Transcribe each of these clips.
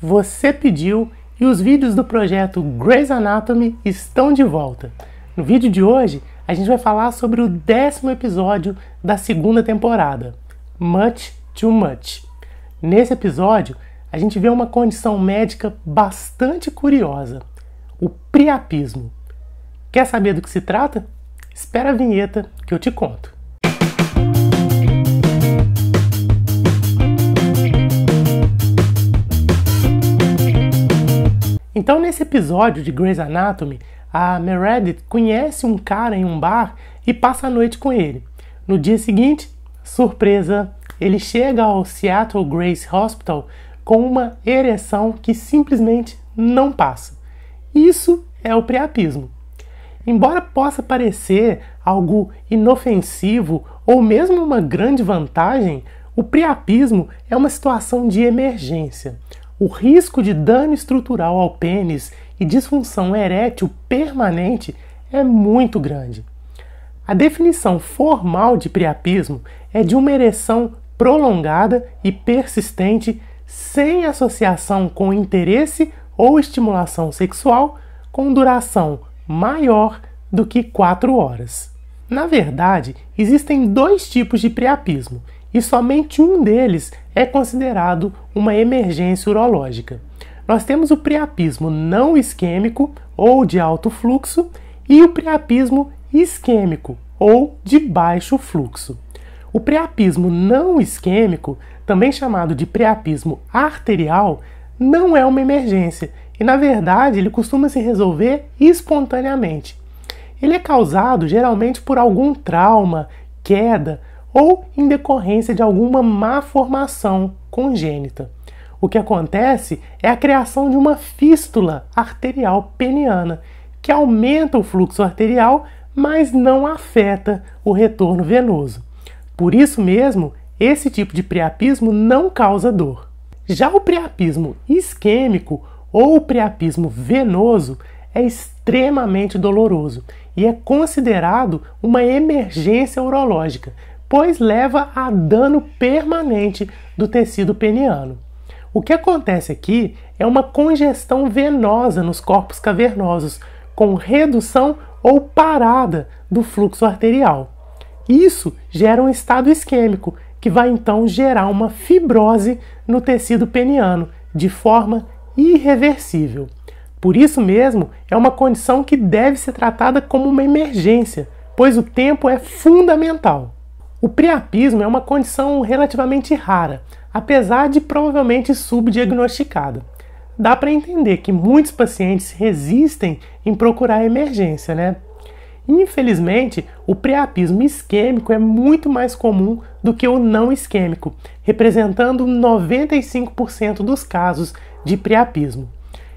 Você pediu e os vídeos do projeto Grey's Anatomy estão de volta. No vídeo de hoje, a gente vai falar sobre o décimo episódio da segunda temporada, Much Too Much. Nesse episódio, a gente vê uma condição médica bastante curiosa, o priapismo. Quer saber do que se trata? Espera a vinheta que eu te conto. Então, nesse episódio de Grey's Anatomy, a Meredith conhece um cara em um bar e passa a noite com ele. No dia seguinte, surpresa, ele chega ao Seattle Grace Hospital com uma ereção que simplesmente não passa. Isso é o priapismo. Embora possa parecer algo inofensivo ou mesmo uma grande vantagem, o priapismo é uma situação de emergência o risco de dano estrutural ao pênis e disfunção erétil permanente é muito grande. A definição formal de priapismo é de uma ereção prolongada e persistente sem associação com interesse ou estimulação sexual com duração maior do que 4 horas. Na verdade, existem dois tipos de priapismo e somente um deles é considerado uma emergência urológica. Nós temos o priapismo não isquêmico ou de alto fluxo e o priapismo isquêmico ou de baixo fluxo. O priapismo não isquêmico, também chamado de priapismo arterial, não é uma emergência e, na verdade, ele costuma se resolver espontaneamente. Ele é causado geralmente por algum trauma, queda, ou em decorrência de alguma má formação congênita. O que acontece é a criação de uma fístula arterial peniana, que aumenta o fluxo arterial, mas não afeta o retorno venoso. Por isso mesmo, esse tipo de priapismo não causa dor. Já o priapismo isquêmico ou o priapismo venoso é extremamente doloroso e é considerado uma emergência urológica, pois leva a dano permanente do tecido peniano. O que acontece aqui é uma congestão venosa nos corpos cavernosos, com redução ou parada do fluxo arterial. Isso gera um estado isquêmico, que vai então gerar uma fibrose no tecido peniano, de forma irreversível. Por isso mesmo, é uma condição que deve ser tratada como uma emergência, pois o tempo é fundamental. O priapismo é uma condição relativamente rara, apesar de provavelmente subdiagnosticada. Dá para entender que muitos pacientes resistem em procurar emergência, né? Infelizmente, o priapismo isquêmico é muito mais comum do que o não isquêmico, representando 95% dos casos de priapismo.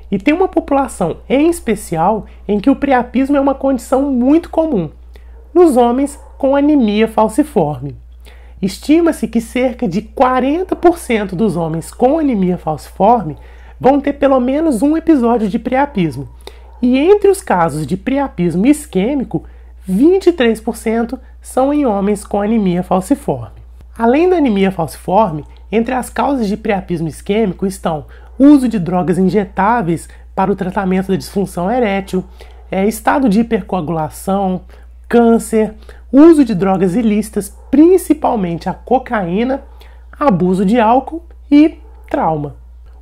E tem uma população em especial em que o priapismo é uma condição muito comum. Nos homens, com anemia falciforme. Estima-se que cerca de 40% dos homens com anemia falciforme vão ter pelo menos um episódio de priapismo. E entre os casos de priapismo isquêmico, 23% são em homens com anemia falciforme. Além da anemia falciforme, entre as causas de priapismo isquêmico estão uso de drogas injetáveis para o tratamento da disfunção erétil, é, estado de hipercoagulação, câncer, uso de drogas ilícitas, principalmente a cocaína, abuso de álcool e trauma.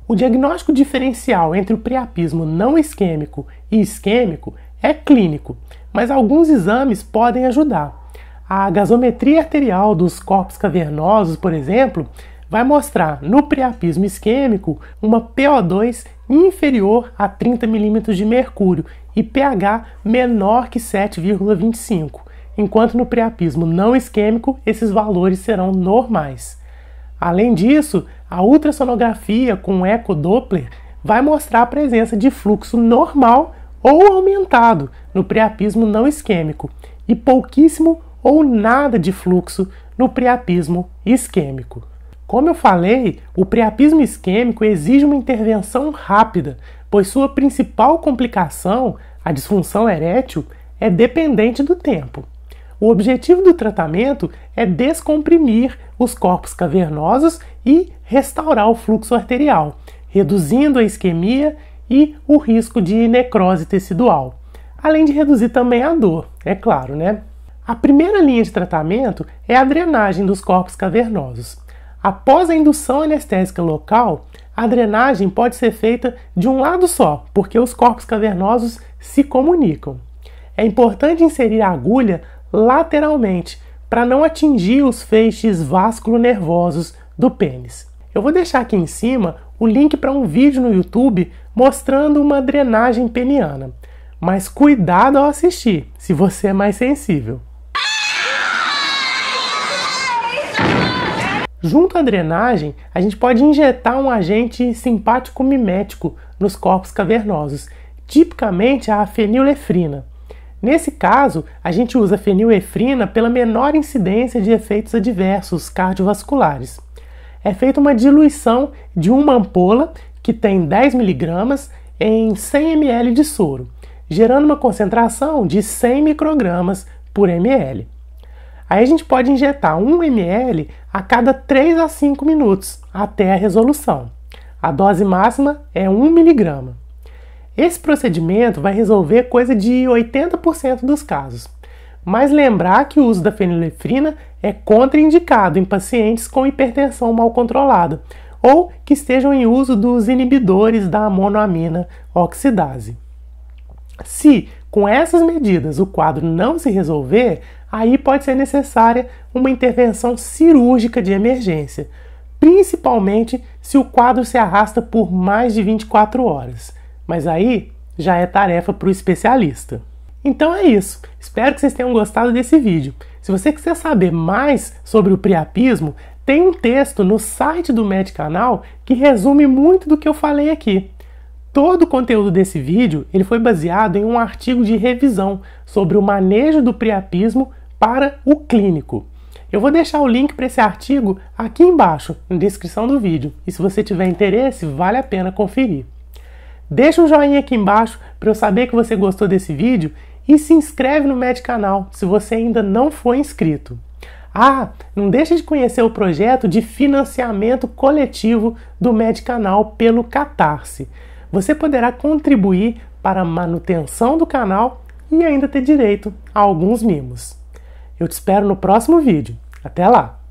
O diagnóstico diferencial entre o priapismo não isquêmico e isquêmico é clínico, mas alguns exames podem ajudar. A gasometria arterial dos corpos cavernosos, por exemplo, vai mostrar no priapismo isquêmico uma PO2 inferior a 30 mm de mercúrio e pH menor que 7,25 enquanto no priapismo não isquêmico esses valores serão normais. Além disso, a ultrassonografia com eco-doppler vai mostrar a presença de fluxo normal ou aumentado no priapismo não isquêmico e pouquíssimo ou nada de fluxo no priapismo isquêmico. Como eu falei, o priapismo isquêmico exige uma intervenção rápida, pois sua principal complicação, a disfunção erétil, é dependente do tempo. O objetivo do tratamento é descomprimir os corpos cavernosos e restaurar o fluxo arterial, reduzindo a isquemia e o risco de necrose tecidual, além de reduzir também a dor, é claro, né? A primeira linha de tratamento é a drenagem dos corpos cavernosos. Após a indução anestésica local, a drenagem pode ser feita de um lado só, porque os corpos cavernosos se comunicam. É importante inserir a agulha lateralmente para não atingir os feixes vasculonervosos do pênis. Eu vou deixar aqui em cima o link para um vídeo no YouTube mostrando uma drenagem peniana. Mas cuidado ao assistir, se você é mais sensível. Junto à drenagem, a gente pode injetar um agente simpático mimético nos corpos cavernosos, tipicamente a fenilefrina. Nesse caso, a gente usa fenilefrina pela menor incidência de efeitos adversos cardiovasculares. É feita uma diluição de uma ampola que tem 10 mg em 100 ml de soro, gerando uma concentração de 100 microgramas por ml. Aí a gente pode injetar 1 ml a cada 3 a 5 minutos até a resolução. A dose máxima é 1 miligrama. Esse procedimento vai resolver coisa de 80% dos casos. Mas lembrar que o uso da fenilefrina é contraindicado em pacientes com hipertensão mal controlada ou que estejam em uso dos inibidores da monoamina oxidase. Se com essas medidas o quadro não se resolver, aí pode ser necessária uma intervenção cirúrgica de emergência, principalmente se o quadro se arrasta por mais de 24 horas. Mas aí já é tarefa para o especialista. Então é isso. Espero que vocês tenham gostado desse vídeo. Se você quiser saber mais sobre o priapismo, tem um texto no site do Med Canal que resume muito do que eu falei aqui. Todo o conteúdo desse vídeo ele foi baseado em um artigo de revisão sobre o manejo do priapismo para o clínico. Eu vou deixar o link para esse artigo aqui embaixo, na descrição do vídeo. E se você tiver interesse, vale a pena conferir. Deixa um joinha aqui embaixo para eu saber que você gostou desse vídeo e se inscreve no Med Canal se você ainda não for inscrito. Ah, não deixe de conhecer o projeto de financiamento coletivo do Med Canal pelo Catarse. Você poderá contribuir para a manutenção do canal e ainda ter direito a alguns mimos. Eu te espero no próximo vídeo. Até lá!